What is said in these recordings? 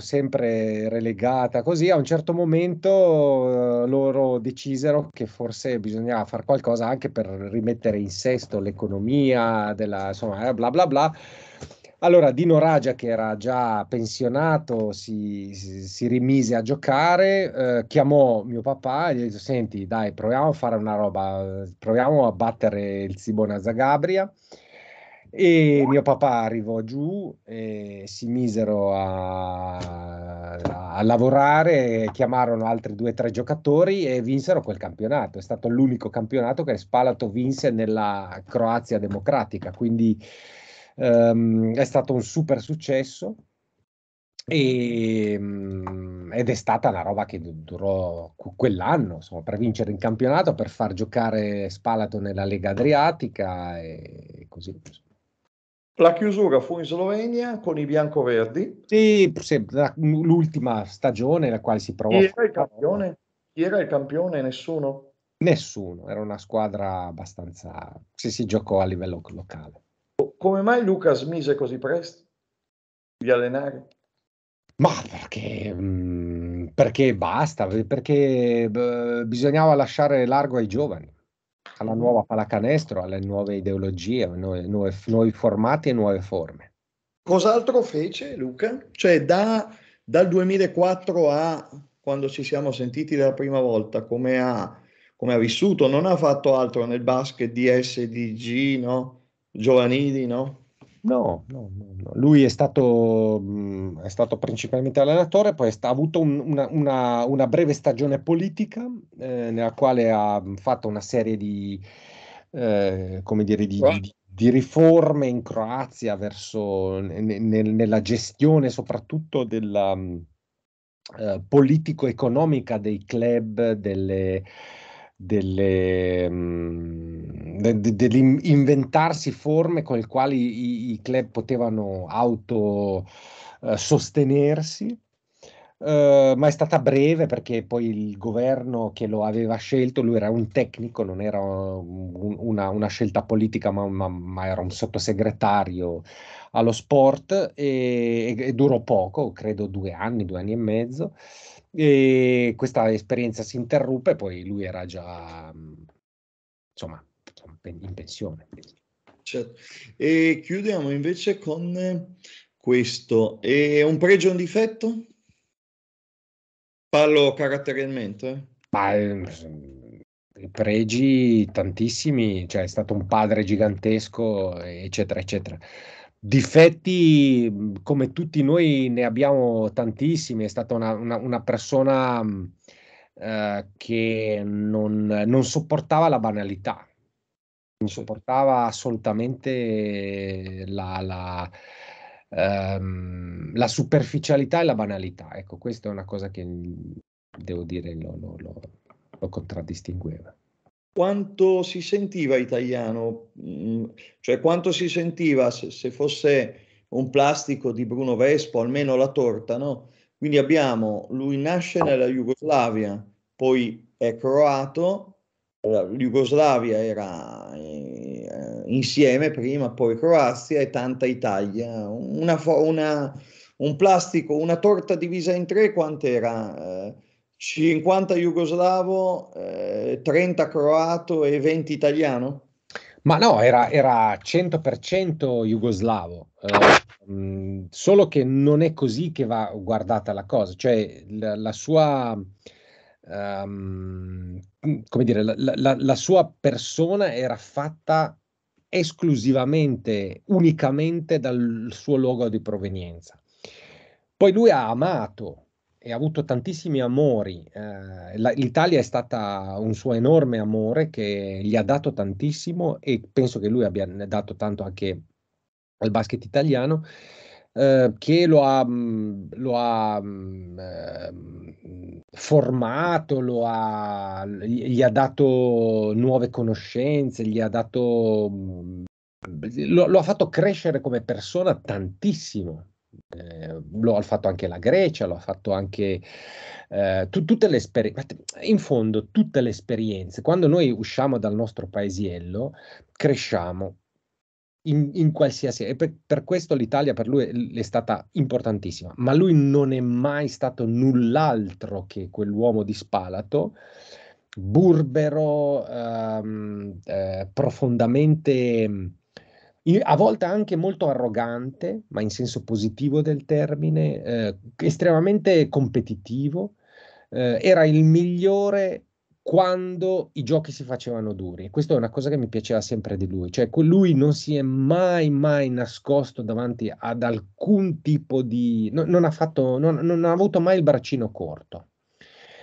sempre relegata così, a un certo momento eh, loro decisero che forse bisognava fare qualcosa anche per rimettere in sesto l'economia, della, insomma, eh, bla bla bla. Allora Dino Ragia, che era già pensionato, si, si, rimise a giocare, eh, chiamò mio papà e gli disse, senti dai, proviamo a fare una roba, eh, proviamo a battere il Sibona Zagabria. E mio papà arrivò giù e si misero a, a lavorare, chiamarono altri due o tre giocatori e vinsero quel campionato. È stato l'unico campionato che Spalato vinse nella Croazia democratica, quindi um, è stato un super successo. E, um, ed è stata una roba che durò quell'anno, insomma, per vincere in campionato, per far giocare Spalato nella Lega Adriatica e così. Insomma. La chiusura fu in Slovenia con i biancoverdi. Sì, l'ultima stagione la quale si provò. Chi era, il campione? Chi era il campione? Nessuno? Nessuno, era una squadra abbastanza... Sì, si giocò a livello locale. Come mai Luca smise così presto di allenare? Ma perché, mm, perché basta, perché bisognava lasciare largo ai giovani alla nuova pallacanestro, alle nuove ideologie, nuove, nuove, nuovi formati e nuove forme. Cos'altro fece Luca? Cioè da, dal 2004 a quando ci siamo sentiti la prima volta, come ha, come ha vissuto, non ha fatto altro nel basket di SDG, no? Giovanili, no? No, no, no, lui è stato, mh, è stato, principalmente allenatore, poi ha avuto un, una, una, una, breve stagione politica eh, nella quale ha fatto una serie di, eh, dire, di, di, di riforme in Croazia verso, ne, ne, nella gestione soprattutto della eh, politico-economica dei club, delle delle, mh, mm, de, de, dell'inventarsi forme con le quali i, i club potevano autosostenersi. Eh, uh, eh, ma è stata breve perché poi il governo che lo aveva scelto, lui era un tecnico, non era un, una, una scelta politica, ma, ma, ma, era un sottosegretario allo sport e, e, e durò poco, credo due anni, due anni e mezzo. E questa esperienza si interruppe, poi lui era già insomma in pensione. Certo. E chiudiamo invece con questo. È un pregio un difetto? Parlo caratterialmente. Eh? Ma, ehm, pregi tantissimi, cioè è stato un padre gigantesco, eccetera, eccetera. Difetti, mhmm, come tutti noi, ne abbiamo tantissimi, è stata una, una, una persona mhmm, eh, che non, non sopportava la banalità, non sopportava assolutamente la, la, ehm, la, superficialità e la banalità. Ecco, questa è una cosa che mhmm, devo dire, lo, lo, lo, lo contraddistingueva. Quanto si sentiva italiano, mm, cioè quanto si sentiva se, se fosse un plastico di Bruno Vespo, almeno la torta, no? Quindi abbiamo, lui nasce nella Jugoslavia, poi è croato, la Jugoslavia era eh, insieme prima, poi Croazia e tanta Italia, una, una, un plastico, una torta divisa in tre, quant'era? Eh, 50 jugoslavo, eh, 30 croato e 20 italiano? Ma no, era, era 100% jugoslavo, eh, mh, mm, solo che non è così che va guardata la cosa, cioè la, la sua... Um, come dire, la, la, la sua persona era fatta esclusivamente, unicamente dal suo luogo di provenienza. Poi lui ha amato e ha avuto tantissimi amori. Eh, la, L'Italia è stata un suo enorme amore che gli ha dato tantissimo e penso che lui abbia dato tanto anche al basket italiano. Eh, che lo ha, lo ha eh, formato, lo ha, gli ha dato nuove conoscenze, gli ha dato, lo, lo ha fatto crescere come persona tantissimo, eh, lo ha fatto anche la Grecia, lo ha fatto anche eh, tu, tutte le esperienze, in fondo tutte le esperienze, quando noi usciamo dal nostro paesiello cresciamo in, in qualsiasi, e per, per, questo l'Italia per lui è, è stata importantissima, ma lui non è mai stato null'altro che quell'uomo di Spalato burbero, ehm, eh, profondamente a volte anche molto arrogante, ma in senso positivo del termine, eh, estremamente competitivo, eh, era il migliore quando i giochi si facevano duri. Questa è una cosa che mi piaceva sempre di lui, cioè lui non si è mai mai nascosto davanti ad alcun tipo di no, non, ha fatto, non, non ha avuto mai il braccino corto.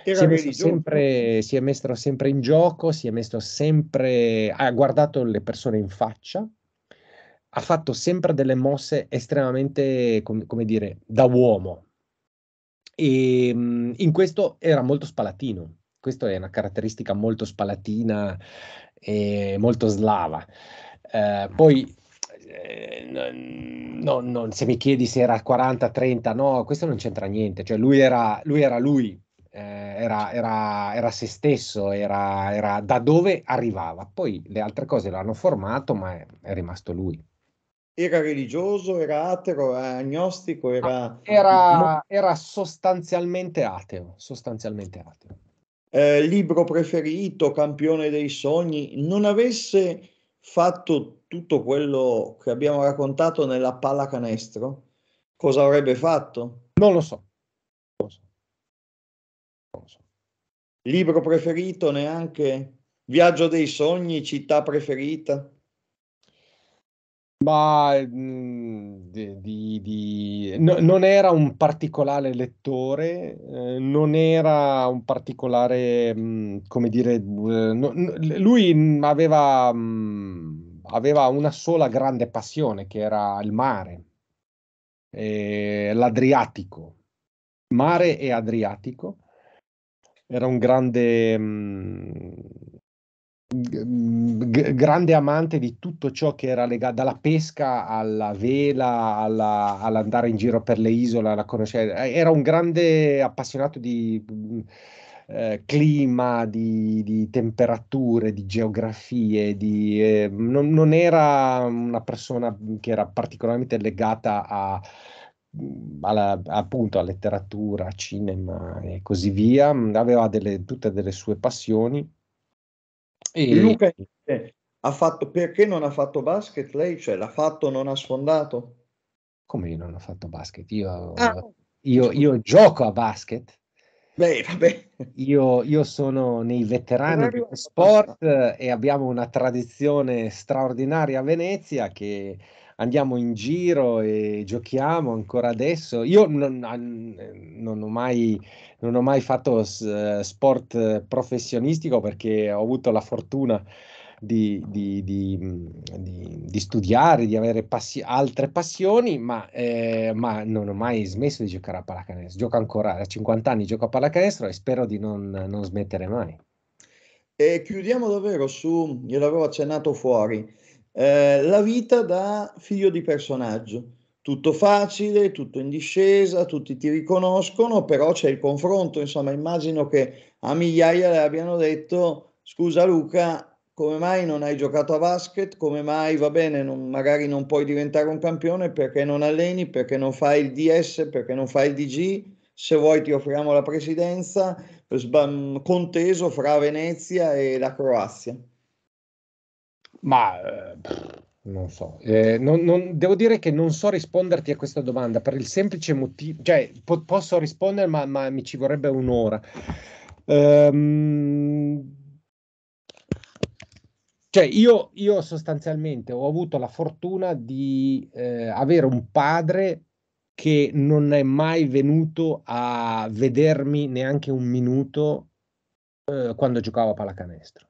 Si è, sempre, si è, messo sempre in gioco, si è messo sempre, ha guardato le persone in faccia, ha fatto sempre delle mosse estremamente, com- come dire, da uomo. E ehm, mh, in questo era molto spalatino. Questa è una caratteristica molto spalatina e molto slava. Eh, poi eh, no, no, se mi chiedi se era 40, 30, no, questo non c'entra niente. Cioè, lui era lui, era, lui eh, era, era, era, se stesso, era, da dove arrivava. Poi le altre cose l'hanno formato, ma è, è rimasto lui era religioso, era ateo, era agnostico, era... Ah, era, era sostanzialmente ateo, sostanzialmente ateo. Eh, libro preferito, campione dei sogni, non avesse fatto tutto quello che abbiamo raccontato nella pallacanestro, cosa avrebbe fatto? Non lo so. Non lo so. Non lo so. Libro preferito neanche? Viaggio dei sogni, città preferita? Ma mhmm, di, di, di... No, non era un particolare lettore, eh, non era un particolare, mh, mhmm, come dire, eh, no, no, lui mhmm, aveva, mh, aveva una sola grande passione che era il mare, eh, l'Adriatico, mare e Adriatico. Era un grande g- grande amante di tutto ciò che era legato dalla pesca alla vela, alla, all'andare in giro per le isole, alla conoscenza. Era un grande appassionato di eh, clima, di, di, temperature, di geografie, di, eh, non, non era una persona che era particolarmente legata a alla, appunto a letteratura, cinema e così via, aveva delle, tutte delle sue passioni e... Luca ha fatto, perché non ha fatto basket lei? Cioè l'ha fatto, non ha sfondato? Come io non ho fatto basket? Io, ah, io, io gioco a basket. Beh, vabbè. Io, io sono nei veterani dello sport e abbiamo una tradizione straordinaria a Venezia che andiamo in giro e giochiamo ancora adesso. Io non, non, ho, mai, non ho, mai, fatto sport professionistico perché ho avuto la fortuna di, di, di, di studiare, di avere passi- altre passioni, ma, eh, ma, non ho mai smesso di giocare a pallacanestro. Gioco ancora, a 50 anni gioco a pallacanestro e spero di non, non smettere mai. E chiudiamo davvero su, gliel'avevo accennato fuori, eh, la vita da figlio di personaggio. Tutto facile, tutto in discesa, tutti ti riconoscono, però c'è il confronto. Insomma, immagino che a migliaia le abbiano detto: Scusa, Luca, come mai non hai giocato a basket? Come mai va bene, non, magari non puoi diventare un campione perché non alleni, perché non fai il DS, perché non fai il DG? se vuoi ti offriamo la presidenza, conteso fra Venezia e la Croazia. Ma eh, non so, eh, non, non, devo dire che non so risponderti a questa domanda per il semplice motivo, cioè po- posso rispondere ma, ma, mi ci vorrebbe un'ora. Ehm, cioè io, io, sostanzialmente ho avuto la fortuna di eh, avere un padre che non è mai venuto a vedermi neanche un minuto eh, quando giocavo a pallacanestro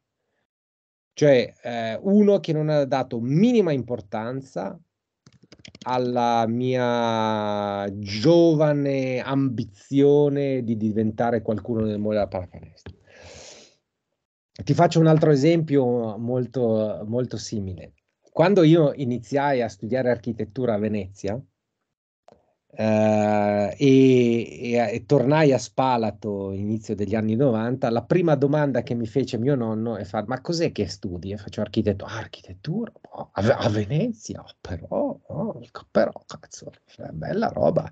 cioè eh, uno che non ha dato minima importanza alla mia giovane ambizione di diventare qualcuno nel mondo della pallacanestro. Ti faccio un altro esempio molto, molto simile. Quando io iniziai a studiare architettura a Venezia, Uh, e, e, e, tornai a Spalato inizio degli anni 90, la prima domanda che mi fece mio nonno è far, ma cos'è che studi? E faccio architetto, architettura oh, a, a, Venezia, oh, però, oh, però, cazzo, cioè, bella roba.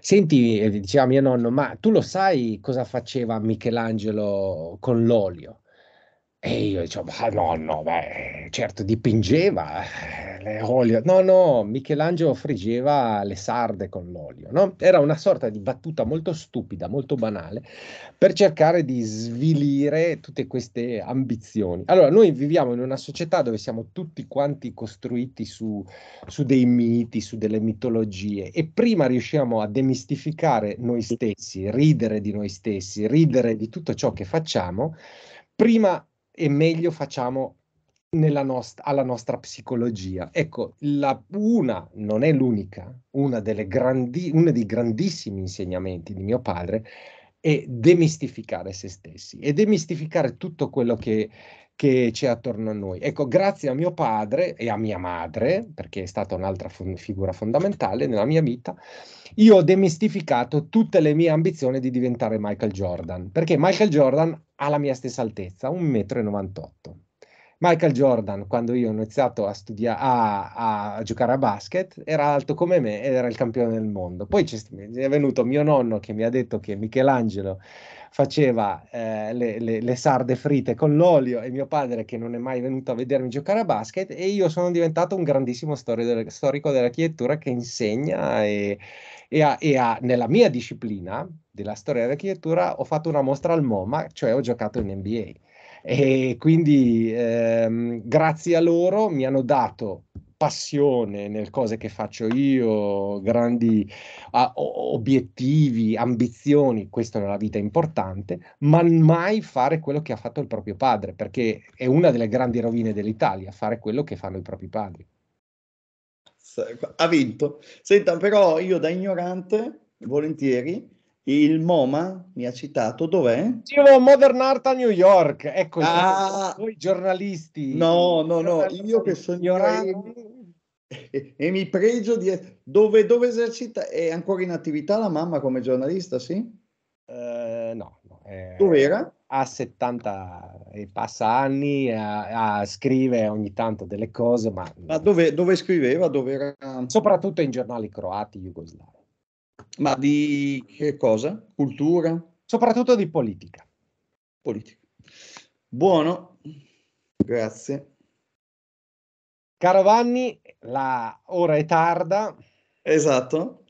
Senti, eh, diceva mio nonno, ma tu lo sai cosa faceva Michelangelo con l'olio? E io dicevo, ma no, no, beh, certo dipingeva eh, l'olio. No, no, Michelangelo friggeva le sarde con l'olio, no? Era una sorta di battuta molto stupida, molto banale, per cercare di svilire tutte queste ambizioni. Allora, noi viviamo in una società dove siamo tutti quanti costruiti su, su dei miti, su delle mitologie, e prima riusciamo a demistificare noi stessi, ridere di noi stessi, ridere di tutto ciò che facciamo, prima e meglio facciamo nost- alla nostra psicologia. Ecco, la, una, non è l'unica, una, grandi- una dei grandissimi insegnamenti di mio padre è demistificare se stessi e demistificare tutto quello che che c'è attorno a noi. Ecco, grazie a mio padre e a mia madre, perché è stata un'altra fun- figura fondamentale nella mia vita, io ho demistificato tutte le mie ambizioni di diventare Michael Jordan, perché Michael Jordan ha la mia stessa altezza, 1,98 m. Michael Jordan, quando io ho iniziato a, studia- a, a giocare a basket, era alto come me ed era il campione del mondo. Poi è venuto mio nonno che mi ha detto che Michelangelo faceva eh, le, le, le, sarde fritte con l'olio e mio padre che non è mai venuto a vedermi giocare a basket e io sono diventato un grandissimo storico, storico dell'architettura che insegna e, e, a, e a, nella mia disciplina della storia dell'architettura ho fatto una mostra al MoMA, cioè ho giocato in NBA e quindi ehm, grazie a loro mi hanno dato passione nel cose che faccio io, grandi uh, obiettivi, ambizioni, questo nella vita è importante, ma mai fare quello che ha fatto il proprio padre, perché è una delle grandi rovine dell'Italia, fare quello che fanno i propri padri. Ha vinto. Senta, però io da ignorante, volentieri, il MoMA mi ha citato, dov'è? Io Dicevo Modern Art a New York, ecco, ah, voi giornalisti. No, no, no, io che sono ignorante e, e mi pregio di... Dove, dove esercita? È ancora in attività la mamma come giornalista, sì? Uh, no. no eh, dove era? Ha 70 e passa anni, a, a, scrive ogni tanto delle cose, ma... Ma dove, dove scriveva? Dove era? Soprattutto in giornali croati, jugoslavi. Ma di che cosa? Cultura? Soprattutto di politica. Politica. Buono, grazie. Caro Vanni, la ora è tarda. Esatto.